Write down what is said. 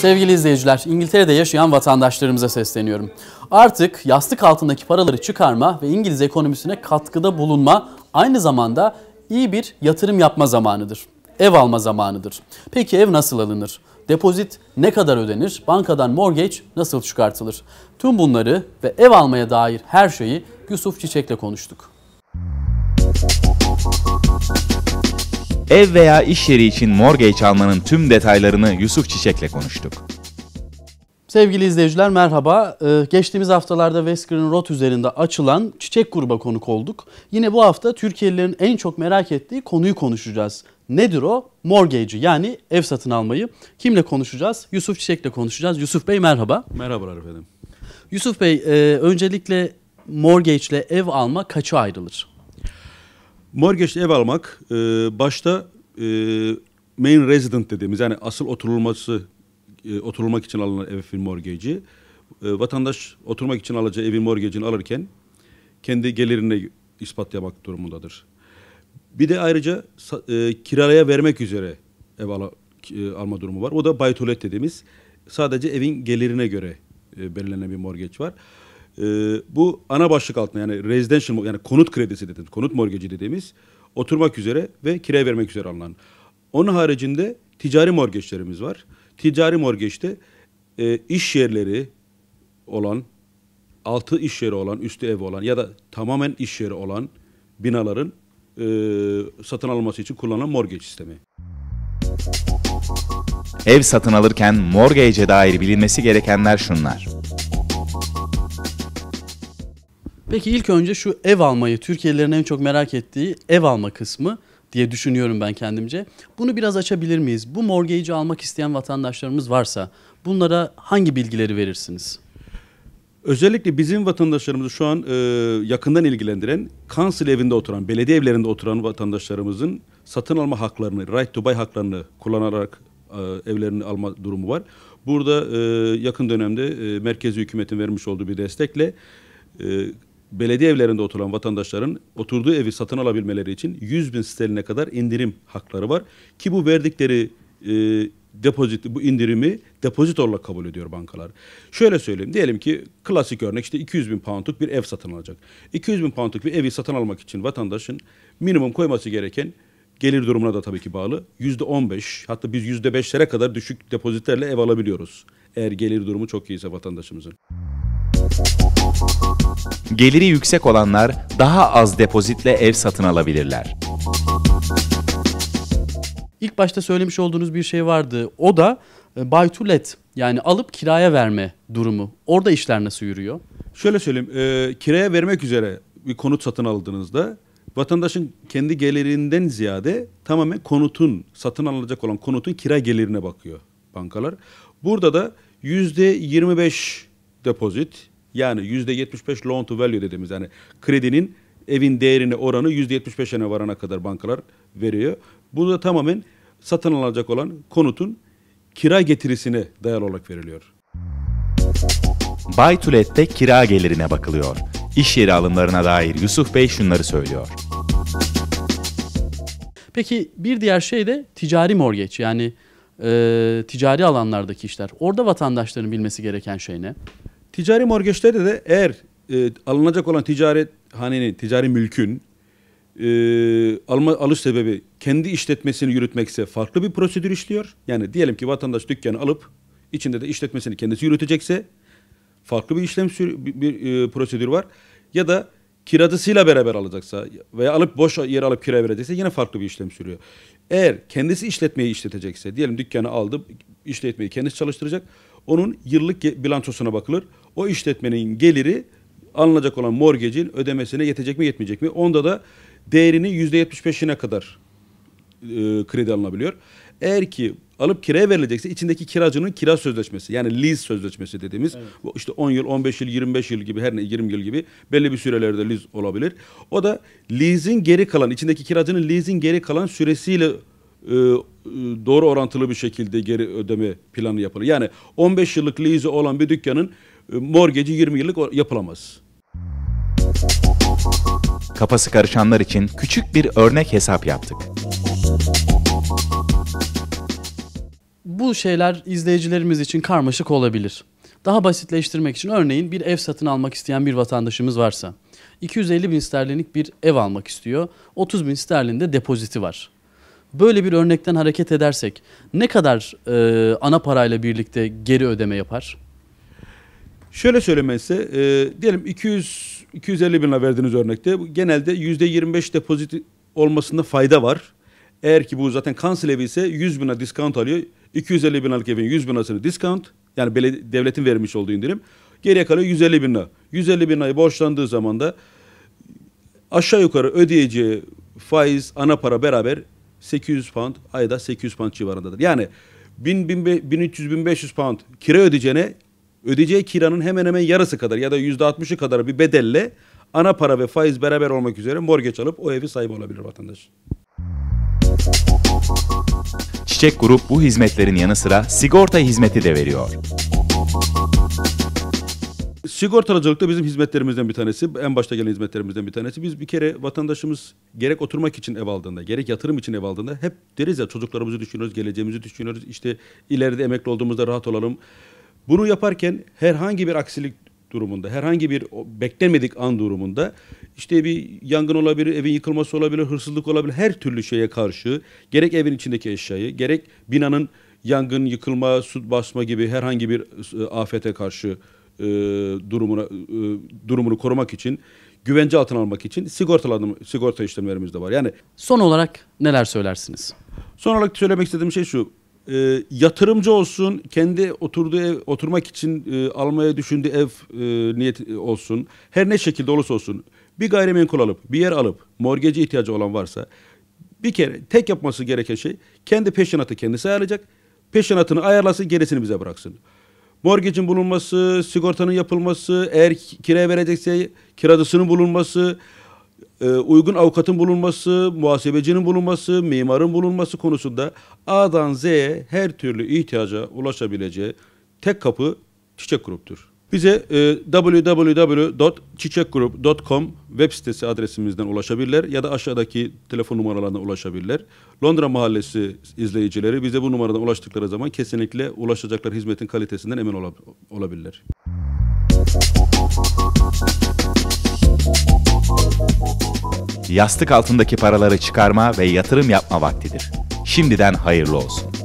Sevgili izleyiciler, İngiltere'de yaşayan vatandaşlarımıza sesleniyorum. Artık yastık altındaki paraları çıkarma ve İngiliz ekonomisine katkıda bulunma aynı zamanda iyi bir yatırım yapma zamanıdır. Ev alma zamanıdır. Peki ev nasıl alınır? Depozit ne kadar ödenir? Bankadan mortgage nasıl çıkartılır? Tüm bunları ve ev almaya dair her şeyi Yusuf Çiçek'le konuştuk ev veya iş yeri için mortgage almanın tüm detaylarını Yusuf Çiçek'le konuştuk. Sevgili izleyiciler merhaba. Ee, geçtiğimiz haftalarda Westgren'in Road üzerinde açılan çiçek gruba konuk olduk. Yine bu hafta Türkiye'lilerin en çok merak ettiği konuyu konuşacağız. Nedir o? Mortgage'i yani ev satın almayı. Kimle konuşacağız? Yusuf Çiçek'le konuşacağız. Yusuf Bey merhaba. Merhaba efendim. Yusuf Bey e, öncelikle mortgage ile ev alma kaça ayrılır? Mortgage'li ev almak e, başta e, main resident dediğimiz yani asıl oturulması e, oturulmak için alınan evin mortgage'i e, vatandaş oturmak için alacağı evin mortgage'ini alırken kendi gelirini ispatlamak durumundadır. Bir de ayrıca e, kiralaya vermek üzere ev ala, e, alma durumu var. O da buy to let dediğimiz sadece evin gelirine göre e, belirlenen bir mortgage var. E, bu ana başlık altında yani residential yani konut kredisi dediğimiz, konut morgeci dediğimiz oturmak üzere ve kiraya vermek üzere alınan. Onun haricinde ticari morgeçlerimiz var. Ticari morgeçte e, iş yerleri olan, altı iş yeri olan, üstü ev olan ya da tamamen iş yeri olan binaların e, satın alınması için kullanılan morgeç sistemi. Ev satın alırken mortgage'e dair bilinmesi gerekenler şunlar. Peki ilk önce şu ev almayı, Türkiye'lilerin en çok merak ettiği ev alma kısmı diye düşünüyorum ben kendimce. Bunu biraz açabilir miyiz? Bu mortgage'i almak isteyen vatandaşlarımız varsa bunlara hangi bilgileri verirsiniz? Özellikle bizim vatandaşlarımızı şu an e, yakından ilgilendiren kansıl evinde oturan, belediye evlerinde oturan vatandaşlarımızın satın alma haklarını, right to buy haklarını kullanarak e, evlerini alma durumu var. Burada e, yakın dönemde e, merkezi hükümetin vermiş olduğu bir destekle e, belediye evlerinde oturan vatandaşların oturduğu evi satın alabilmeleri için 100 bin sterline kadar indirim hakları var. Ki bu verdikleri e, depozit bu indirimi depozit olarak kabul ediyor bankalar. Şöyle söyleyeyim diyelim ki klasik örnek işte 200 bin poundluk bir ev satın alacak. 200 bin poundluk bir evi satın almak için vatandaşın minimum koyması gereken gelir durumuna da tabii ki bağlı. Yüzde 15, hatta biz yüzde beşlere kadar düşük depozitlerle ev alabiliyoruz. Eğer gelir durumu çok iyiyse vatandaşımızın. Geliri yüksek olanlar daha az depozitle ev satın alabilirler. İlk başta söylemiş olduğunuz bir şey vardı. O da e, buy to let yani alıp kiraya verme durumu. Orada işler nasıl yürüyor? Şöyle söyleyeyim, e, kiraya vermek üzere bir konut satın aldığınızda vatandaşın kendi gelirinden ziyade tamamen konutun satın alınacak olan konutun kira gelirine bakıyor bankalar. Burada da yüzde 25 depozit, yani %75 loan to value dediğimiz yani kredinin evin değerini oranı %75'ine varana kadar bankalar veriyor. Bu da tamamen satın alacak olan konutun kira getirisine dayalı olarak veriliyor. Baytulet'te kira gelirine bakılıyor. İş yeri alımlarına dair Yusuf Bey şunları söylüyor. Peki bir diğer şey de ticari mortgage yani e, ticari alanlardaki işler. Orada vatandaşların bilmesi gereken şey ne? Ticari morgeçlerde de eğer e, alınacak olan ticaret hani ticari mülkün e, alma, alış sebebi kendi işletmesini yürütmekse farklı bir prosedür işliyor. Yani diyelim ki vatandaş dükkanı alıp içinde de işletmesini kendisi yürütecekse farklı bir işlem bir, bir e, prosedür var. Ya da kiracısıyla beraber alacaksa veya alıp boş yer alıp kiraya verecekse yine farklı bir işlem sürüyor. Eğer kendisi işletmeyi işletecekse diyelim dükkanı aldı işletmeyi kendisi çalıştıracak. Onun yıllık bilançosuna bakılır o işletmenin geliri alınacak olan morgecin ödemesine yetecek mi yetmeyecek mi? Onda da değerini %75'ine kadar e, kredi alınabiliyor. Eğer ki alıp kiraya verilecekse içindeki kiracının kira sözleşmesi yani lease sözleşmesi dediğimiz evet. işte 10 yıl, 15 yıl, 25 yıl gibi her ne 20 yıl gibi belli bir sürelerde lease olabilir. O da lease'in geri kalan içindeki kiracının lease'in geri kalan süresiyle e, e doğru orantılı bir şekilde geri ödeme planı yapılır. Yani 15 yıllık lease olan bir dükkanın morgeci 20 yıllık yapılamaz. Kafası karışanlar için küçük bir örnek hesap yaptık. Bu şeyler izleyicilerimiz için karmaşık olabilir. Daha basitleştirmek için örneğin bir ev satın almak isteyen bir vatandaşımız varsa 250 bin sterlinlik bir ev almak istiyor. 30 bin sterlinde depoziti var. Böyle bir örnekten hareket edersek ne kadar e, ana parayla birlikte geri ödeme yapar? Şöyle söylemesi, e, diyelim 200 250 bin lira verdiğiniz örnekte genelde yüzde %25 depozit olmasında fayda var. Eğer ki bu zaten kansel evi ise 100 bin lira diskant alıyor. 250 bin liralık evin 100 bin lirasını diskant yani devletin vermiş olduğu indirim. Geriye kalıyor 150 bin lira. 150 bin lirayı borçlandığı zaman da aşağı yukarı ödeyeceği faiz ana para beraber 800 pound ayda 800 pound civarındadır. Yani 1000, 1300, 1500 pound kira ödeyeceğine ödeyeceği kiranın hemen hemen yarısı kadar ya da yüzde altmışı kadar bir bedelle ana para ve faiz beraber olmak üzere morgeç alıp o evi sahibi olabilir vatandaş. Çiçek Grup bu hizmetlerin yanı sıra sigorta hizmeti de veriyor. Sigortacılık da bizim hizmetlerimizden bir tanesi. En başta gelen hizmetlerimizden bir tanesi. Biz bir kere vatandaşımız gerek oturmak için ev aldığında, gerek yatırım için ev aldığında hep deriz ya çocuklarımızı düşünüyoruz, geleceğimizi düşünüyoruz. İşte ileride emekli olduğumuzda rahat olalım. Bunu yaparken herhangi bir aksilik durumunda, herhangi bir beklenmedik an durumunda işte bir yangın olabilir, evin yıkılması olabilir, hırsızlık olabilir. Her türlü şeye karşı gerek evin içindeki eşyayı, gerek binanın yangın, yıkılma, su basma gibi herhangi bir ıı, afete karşı e, durumuna e, durumunu korumak için güvence altına almak için sigortalanım sigorta işlemlerimiz de var. Yani son olarak neler söylersiniz? Son olarak söylemek istediğim şey şu e, yatırımcı olsun, kendi oturduğu ev, oturmak için e, almaya düşündüğü ev e, niyet e, olsun, her ne şekilde olursa olsun bir gayrimenkul alıp, bir yer alıp, morgeci ihtiyacı olan varsa bir kere tek yapması gereken şey kendi peşinatı kendisi ayarlayacak, peşinatını ayarlasın, gerisini bize bıraksın. Morgecin bulunması, sigortanın yapılması, eğer kiraya verecekse kiradasının bulunması, ee, uygun avukatın bulunması, muhasebecinin bulunması, mimarın bulunması konusunda A'dan Z'ye her türlü ihtiyaca ulaşabileceği tek kapı Çiçek Grup'tur. Bize e, web sitesi adresimizden ulaşabilirler ya da aşağıdaki telefon numaralarına ulaşabilirler. Londra Mahallesi izleyicileri bize bu numaradan ulaştıkları zaman kesinlikle ulaşacaklar hizmetin kalitesinden emin olab olabilirler yastık altındaki paraları çıkarma ve yatırım yapma vaktidir. Şimdiden hayırlı olsun.